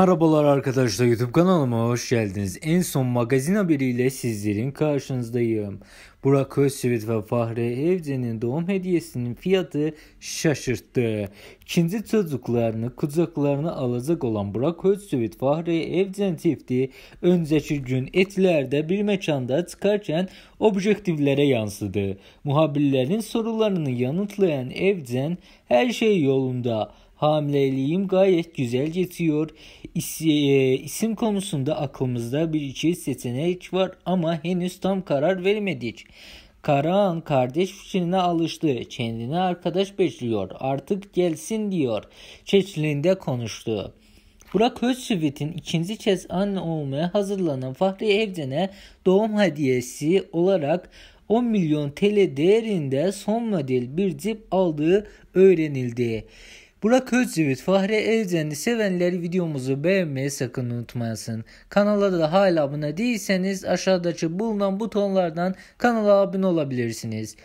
Merhabalar arkadaşlar YouTube kanalıma hoş geldiniz. En son magazin haberiyle sizlerin karşınızdayım. Burak Özçivit ve Fahri Evcen'in doğum hediyesinin fiyatı şaşırttı. İkinci çocuklarını kucaklarına alacak olan Burak Özçivit Fahri Evcen çifti önceki gün etlerde bir mekanda çıkarken objektiflere yansıdı. Muhabirlerin sorularını yanıtlayan Evcen her şey yolunda Hamileliğim gayet güzel geçiyor. E, isim konusunda aklımızda bir iki seçenek var ama henüz tam karar veremedik. Karan kardeş fikrine alıştı. Kendine arkadaş bekliyor. Artık gelsin diyor. Şeklinde konuştu. Burak Özçivit'in ikinci kez anne olmaya hazırlanan Fahri Evcen'e doğum hediyesi olarak 10 milyon TL değerinde son model bir cip aldığı öğrenildi. Burak Özcivit, Fahri Evcen'i sevenler videomuzu beğenmeyi sakın unutmayasın. Kanala da hala abone değilseniz aşağıdaki bulunan butonlardan kanala abone olabilirsiniz.